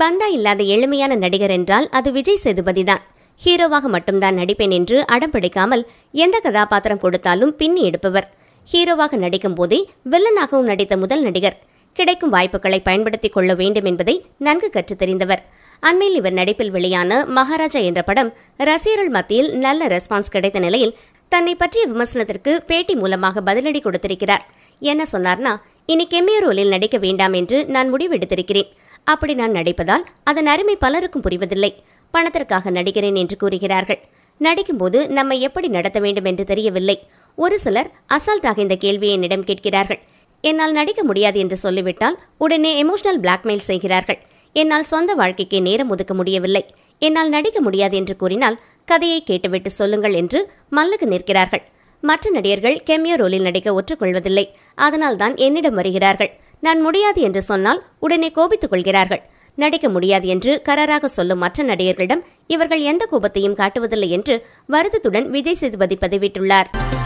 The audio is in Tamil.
பந்தா இல்லாத எளிமையான நடிகர் என்றால் அது விஜய் சேதுபதிதான் ஹீரோவாக மட்டும்தான் நடிப்பேன் என்று அடம் பிடிக்காமல் எந்த கதாபாத்திரம் கொடுத்தாலும் பின்னி எடுப்பவர் ஹீரோவாக நடிக்கும் போதே வில்லனாகவும் நடித்த முதல் நடிகர் கிடைக்கும் வாய்ப்புகளை பயன்படுத்திக் கொள்ள வேண்டும் என்பதை நன்கு கற்று தெரிந்தவர் அண்மையில் இவர் நடிப்பில் வெளியான மகாராஜா என்ற படம் ரசிகர்கள் மத்தியில் நல்ல ரெஸ்பான்ஸ் கிடைத்த நிலையில் தன்னை பற்றிய விமர்சனத்திற்கு பேட்டி மூலமாக பதிலடி கொடுத்திருக்கிறார் என்ன சொன்னார்னா இனி கெமியோ ரோலில் நடிக்க வேண்டாம் என்று நான் முடிவெடுத்திருக்கிறேன் அப்படி நான் நடிப்பதால் அதன் அருமை பலருக்கும் புரிவதில்லை பணத்திற்காக நடிக்கிறேன் என்று கூறுகிறார்கள் நடிக்கும்போது நம்மை எப்படி நடத்த வேண்டும் என்று தெரியவில்லை ஒரு சிலர் அசால்ட்டாக இந்த கேள்வியை என்னிடம் கேட்கிறார்கள் என்னால் நடிக்க முடியாது என்று சொல்லிவிட்டால் உடனே எமோஷனல் பிளாக்மெயில் செய்கிறார்கள் என்னால் சொந்த வாழ்க்கைக்கு நேரம் ஒதுக்க முடியவில்லை என்னால் நடிக்க முடியாது என்று கூறினால் கதையை கேட்டுவிட்டு சொல்லுங்கள் என்று மல்லுக்கு நிற்கிறார்கள் மற்ற நடிகர்கள் கெமியோ ரோலில் நடிக்க ஒற்றுக்கொள்வதில்லை அதனால்தான் என்னிடம் வருகிறார்கள் நான் முடியாது என்று சொன்னால் உடனே கோபித்துக் கொள்கிறார்கள் நடிக்க முடியாது என்று கராராக சொல்லும் மற்ற நடிகர்களிடம் இவர்கள் எந்த கோபத்தையும் காட்டுவதில்லை என்று வருத்தத்துடன் விஜய் சேதுபதி பதிவிட்டுள்ளாா்